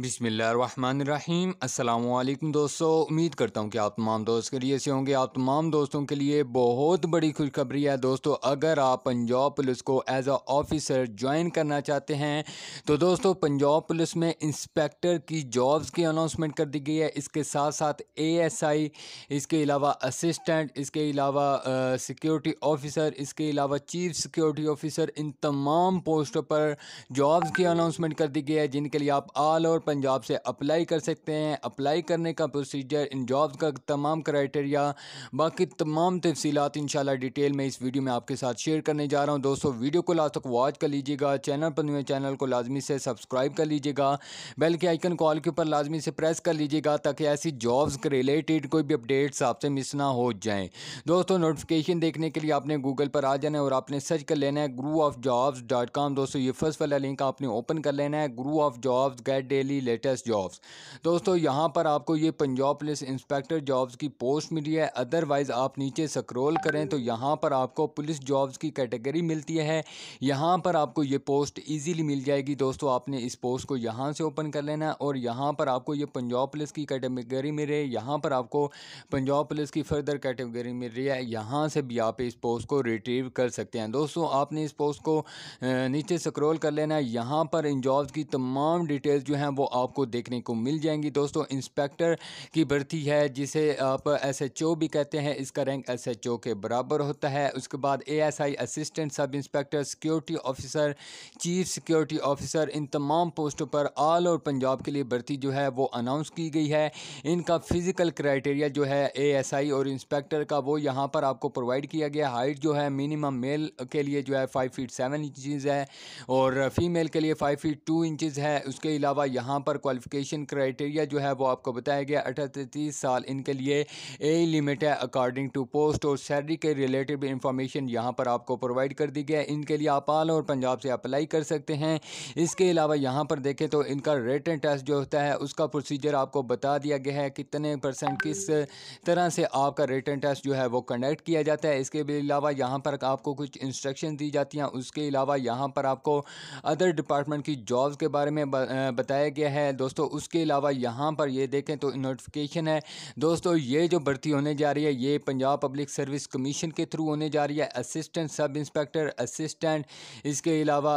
बिसमीम् अल्लाम दोस्तों उम्मीद करता हूँ कि आप तमाम दोस्त लिए से होंगे आप तमाम दोस्तों के लिए बहुत बड़ी खुशखबरी है दोस्तों अगर आप पंजाब पुलिस को एज अ ऑफिसर ज्वाइन करना चाहते हैं तो दोस्तों पंजाब पुलिस में इंस्पेक्टर की जॉब्स की अनाउंसमेंट कर दी गई है इसके साथ साथ एएसआई इसके अलावा असिस्टेंट इसके अलावा सिक्योरिटी ऑफिसर इसके अलावा चीफ सिक्योरिटी ऑफिसर इन तमाम पोस्टों पर जॉब्स की अनाउंसमेंट कर दी गई है जिनके लिए आप आल और पंजाब से अप्लाई कर सकते हैं अप्लाई करने का प्रोसीजर इन जॉब्स का तमाम क्राइटेरिया बाकी तमाम तफसीत इन डिटेल में इस वीडियो में आपके साथ शेयर करने जा रहा हूँ दोस्तों वीडियो को लास्ट तक वॉच कर लीजिएगा चैनल पर चैनल को लाजमी से सब्सक्राइब कर लीजिएगा बेल के आइकन कॉल के ऊपर लाजमी से प्रेस कर लीजिएगा ताकि ऐसी जॉब्स के रिलेटेड कोई भी अपडेट्स आपसे मिस ना हो जाएँ दोस्तों नोटिफिकेशन देखने के लिए आपने गूगल पर आ जाना है और आपने सर्च कर लेना है Guru of jobs dot com दोस्तों ये फर्स्ट वाला लिंक आपने ओपन कर लेना है Guru of jobs get daily daily latest jobs दोस्तों यहाँ पर आपको ये पंजाब पुलिस इंस्पेक्टर जॉब्स की पोस्ट मिली है अदरवाइज़ आप नीचे स्क्रोल करें तो यहाँ पर आपको पुलिस जॉब्स की कैटेगरी मिलती है यहाँ पर आपको ये पोस्ट ईजीली मिल जाएगी दोस्तों आपने इस पोस्ट को यहाँ से ओपन कर लेना और यहाँ पर आपको ये पंजाब पुलिस की कैटेगरी मिल रही है यहाँ पर आपको पंजाब पुलिस की फर्दर कैटेगरी मिल रही है यहाँ से भी आप इस पोस्ट को रिट्रीव कर सकते हैं दोस्तों आपने इस पोस्ट को नीचे स्क्रोल कर लेना है यहाँ पर इन जॉब्स की तमाम डिटेल्स जो हैं वो वो आपको देखने को मिल जाएंगी दोस्तों इंस्पेक्टर की भर्ती है जिसे आप एस भी कहते हैं इसका रैंक एस के बराबर होता है उसके बाद A assistant sub inspector security officer chief security officer इन तमाम पोस्टों पर ऑल ओवर पंजाब के लिए भर्ती जो है वो अनाउंस की गई है इनका फिज़िकल क्राइटेरिया जो है एएसआई और इंस्पेक्टर का वो यहाँ पर आपको प्रोवाइड किया गया हाइट जो है मिनिमम मेल के लिए जो है फाइव फीट सेवन इंचज़ है और फीमेल के लिए फाइव फीट टू इंचज़ है उसके अलावा यहाँ यहाँ पर क्वालिफिकेशन क्राइटेरिया जो है वो आपको बताया गया अठारह से तीस साल इनके लिए ए लिमिट है अकॉर्डिंग टू पोस्ट और सैलरी के रिलेटेड इंफॉर्मेशन यहाँ पर आपको प्रोवाइड कर दी गया इनके लिए आप आल और पंजाब से अप्लाई कर सकते हैं इसके अलावा यहाँ पर देखें तो इनका रिटर्न टेस्ट जो होता है उसका प्रोसीजर आपको बता दिया गया है कितने परसेंट किस तरह से आपका रिटर्न टेस्ट जो है वो कंडक्ट किया जाता है इसके अलावा यहाँ पर आपको कुछ इंस्ट्रक्शन दी जाती हैं उसके अलावा यहाँ पर आपको अदर डिपार्टमेंट की जॉब्स के बारे में बताया गया के है दोस्तों उसके अलावा यहाँ पर ये देखें तो नोटिफिकेशन है दोस्तों ये जो भर्ती होने जा रही है ये पंजाब पब्लिक सर्विस कमीशन के थ्रू होने जा रही है असिस्टेंट सब इंस्पेक्टर असिस्टेंट इसके अलावा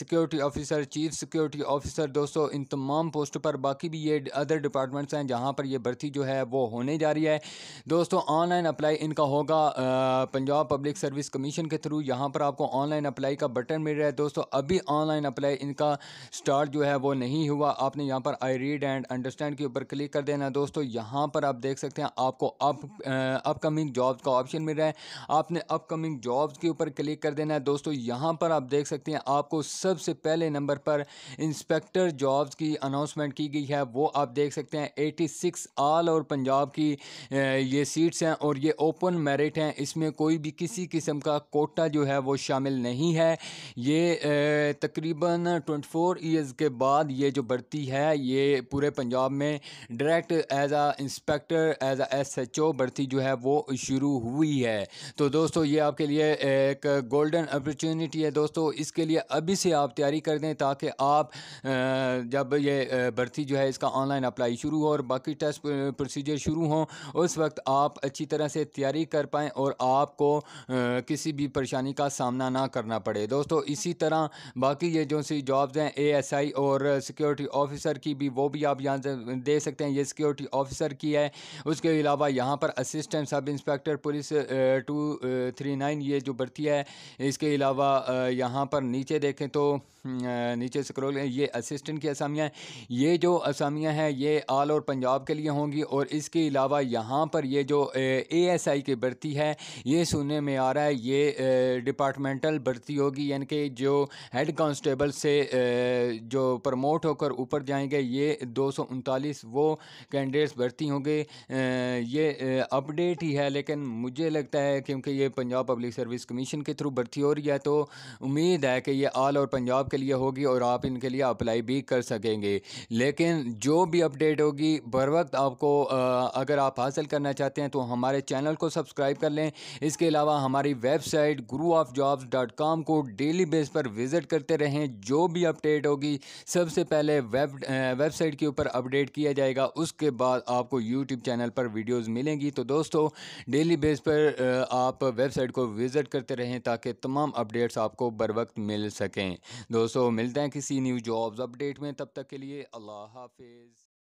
security officer chief security officer दोस्तों इन तमाम पोस्टों पर बाकी भी ये अदर डिपार्टमेंट्स हैं जहाँ पर यह भर्ती जो है वो होने जा रही है दोस्तों ऑनलाइन अप्लाई इनका होगा पंजाब पब्लिक सर्विस कमीशन के थ्रू यहाँ पर आपको ऑनलाइन अप्लाई का बटन मिल रहा है दोस्तों अभी ऑनलाइन अप्लाई इनका स्टार्ट जो है वो नहीं हुआ आपने यहाँ पर आई रीड एंड अंडरस्टैंड के ऊपर क्लिक कर देना दोस्तों यहाँ पर आप देख सकते हैं आपको अप अपकमिंग जॉब्स का ऑप्शन मिल रहा है आपने अपकमिंग जॉब्स के ऊपर क्लिक कर देना है दोस्तों यहाँ पर आप देख सकते हैं आपको सबसे पहले नंबर पर इंस्पेक्टर जॉब्स की अनाउंसमेंट की गई है वो आप देख सकते हैं एटी सिक्स आल और पंजाब की uh, ये सीट्स हैं और ये ओपन मेरिट हैं इसमें कोई भी किसी किस्म का कोटा जो है वो शामिल नहीं है ये uh, तकरीबन ट्वेंटी फोर ईयर्स के बाद ये जो भर्ती भर्ती है ये पूरे पंजाब में direct as a inspector as a S H O भर्ती जो है वो शुरू हुई है तो दोस्तों ये आपके लिए एक गोल्डन अपॉर्चुनिटी है दोस्तों इसके लिए अभी से आप तैयारी कर दें ताकि आप जब ये भर्ती जो है इसका ऑनलाइन अप्लाई शुरू हो और बाकी टेस्ट प्रोसीजर शुरू हों उस वक्त आप अच्छी तरह से तैयारी कर पाएँ और आपको किसी भी परेशानी का सामना ना करना पड़े दोस्तों इसी तरह बाकी ये जो सी जॉब्स हैं ए एस आई और सिक्योरिटी ऑफिसर की भी वो भी आप यहाँ से दे सकते हैं ये सिक्योरिटी ऑफिसर की है उसके अलावा यहाँ पर assistant sub inspector police two three nine ये जो भर्ती है इसके अलावा यहाँ पर नीचे देखें तो हम्म, नीचे स्क्रोल ये असिस्टेंट की असामियाँ ये जो असामियाँ हैं ये आल और पंजाब के लिए होंगी और इसके अलावा यहाँ पर ये जो ए एस आई की भर्ती है ये सुनने में आ रहा है ये डिपार्टमेंटल भर्ती होगी यानी कि जो हेड कांस्टेबल से जो प्रमोट होकर ऊपर जाएंगे ये दो वो कैंडिडेट्स भर्ती होंगे ये अपडेट ही है लेकिन मुझे लगता है क्योंकि ये पंजाब पब्लिक सर्विस कमीशन के थ्रू भर्ती हो रही है तो उम्मीद है कि ये आल और पंजाब के लिए होगी और आप इनके लिए अप्लाई भी कर सकेंगे लेकिन जो भी अपडेट होगी बर वक्त आपको अगर आप हासिल करना चाहते हैं तो हमारे चैनल को सब्सक्राइब कर लें इसके अलावा हमारी website Guru of jobs dot com को डेली बेस पर विज़िट करते रहें जो भी अपडेट होगी सबसे पहले वेब वेबसाइट के ऊपर अपडेट किया जाएगा उसके बाद आपको यूट्यूब चैनल पर वीडियोज़ मिलेंगी तो दोस्तों डेली बेस पर आप वेबसाइट को विज़िट करते रहें ताकि तमाम अपडेट्स आपको बर वक्त मिल सकें दोस्तों मिलते हैं किसी न्यू जॉब्स अपडेट में तब तक के लिए अल्लाह हाफिज़